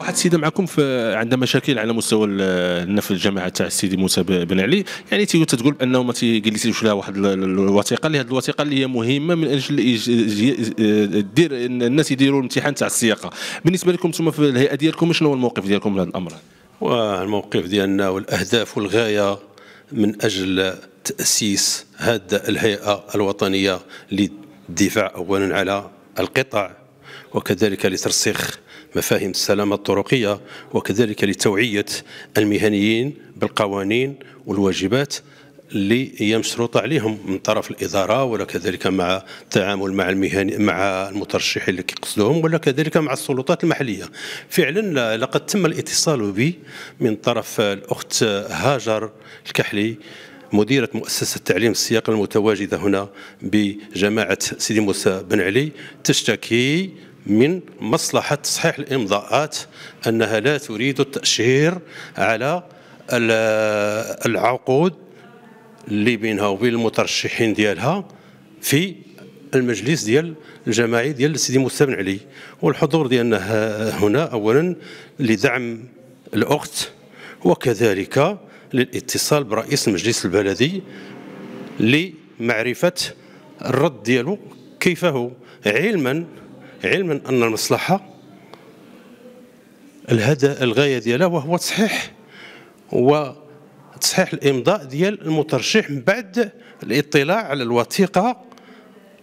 واحد السيده معكم عندها مشاكل على مستوى في الجامعه تاع السيدي موسى بن علي يعني تيقول تقول بانه ما تيجلسيش لها واحد الوثيقه اللي هذه الوثيقه اللي هي مهمه من اجل دير الناس يديروا الامتحان تاع السياقه بالنسبه لكم ثم في الهيئه ديالكم شنو هو الموقف ديالكم لهذا الامر والموقف ديالنا والاهداف والغايه من اجل تاسيس هذه الهيئه الوطنيه للدفاع اولا على القطاع وكذلك لترسيخ مفاهيم السلامة الطرقية وكذلك لتوعية المهنيين بالقوانين والواجبات اللي هي مشروطه عليهم من طرف الاداره ولا كذلك مع التعامل مع المهني مع المترشحين اللي كيقصدوهم ولا كذلك مع السلطات المحليه فعلا لقد تم الاتصال بي من طرف الاخت هاجر الكحلي مديرة مؤسسة تعليم السياق المتواجدة هنا بجماعة سيدي موسى بن علي تشتكي من مصلحة تصحيح الإمضاءات أنها لا تريد التأشير على العقود اللي بينها وبين المترشحين ديالها في المجلس ديال الجماعي ديال سيدي موسى بن علي والحضور ديالنا هنا اولا لدعم الاخت وكذلك للاتصال برئيس المجلس البلدي لمعرفه الرد ديالو كيف هو علما علما ان المصلحه الهدى الغايه ديالها وهو تصحيح وتصحيح الامضاء ديال المترشح من بعد الاطلاع على الوثيقه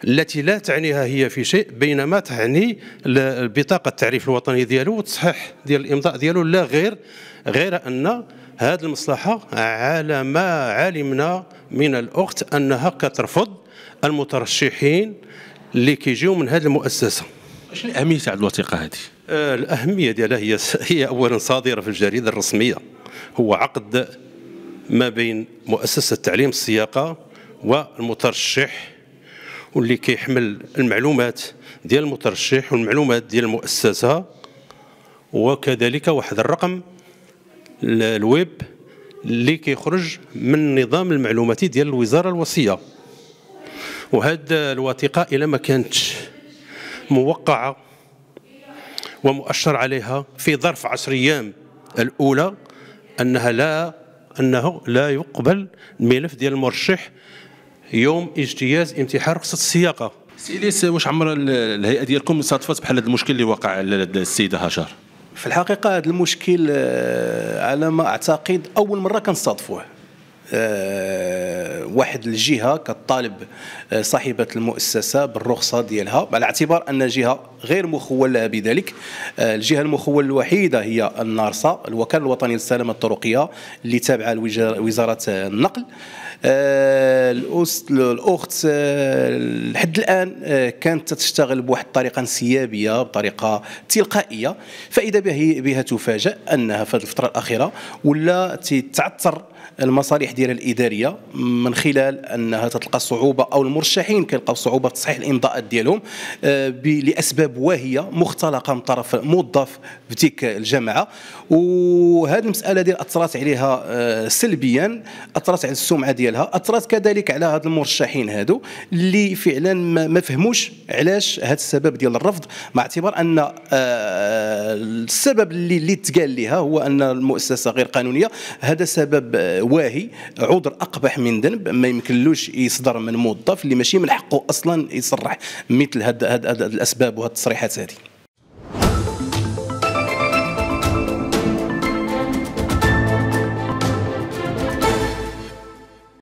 التي لا تعنيها هي في شيء بينما تعني البطاقة التعريف الوطني ديالو والتصحيح ديال الامضاء ديالو لا غير غير ان هذه المصلحه على ما علمنا من الاخت انها كترفض المترشحين اللي كيجيو من هذه المؤسسه شنو الاهميه تاع الوثيقه هذه آه، الاهميه ديالها هي هي اولا صادره في الجريده الرسميه هو عقد ما بين مؤسسه التعليم السياقه والمترشح واللي كيحمل المعلومات ديال المترشح والمعلومات ديال المؤسسه وكذلك واحد الرقم الويب اللي كيخرج من النظام المعلوماتي ديال الوزاره الوصيه وهذه الوثيقه الا ما كانتش موقعه ومؤشر عليها في ظرف 10 ايام الاولى انها لا انه لا يقبل الملف ديال المرشح يوم اجتياز امتحان رخصه السياقه سي الياس واش عمر الهيئه ديالكم صادفت بحال هذا المشكل اللي وقع على السيده هشار في الحقيقه هذا المشكل آه، على ما اعتقد اول مره كنصادفوه آه، واحد الجهه كطالب آه، صاحبه المؤسسه بالرخصه ديالها على اعتبار ان جهه غير مخول لها بذلك الجهه المخول الوحيده هي النارسا الوكاله الوطنيه للسلامه الطرقيه اللي تابعه لوزاره النقل الاست الاخت لحد الان آه، كانت تشتغل بواحد الطريقه انسيابيه بطريقه تلقائيه فاذا بها تفاجأ انها في هذه الفتره الاخيره ولا تتعثر المصالح ديالها الاداريه من خلال انها تتلقى صعوبه او المرشحين كيلقاو صعوبه في تصحيح الامضاءات ديالهم آه، لاسباب واهيه مختلقه من طرف موظف في تلك الجامعه وهذه المساله ديال اثرت عليها آه، سلبيا اثرت على السمعه ديالها ديالها اثرت كذلك على هاد المرشحين هادو اللي فعلا ما فهموش علاش هاد السبب ديال الرفض مع اعتبار ان آه، السبب اللي اللي تقال ليها هو ان المؤسسه غير قانونيه هذا سبب آه، واهي عذر اقبح من ذنب ما يمكنلوش يصدر من موظف اللي ماشي من حقه اصلا يصرح مثل هاد, هاد, هاد الاسباب وهاد التصريحات هذه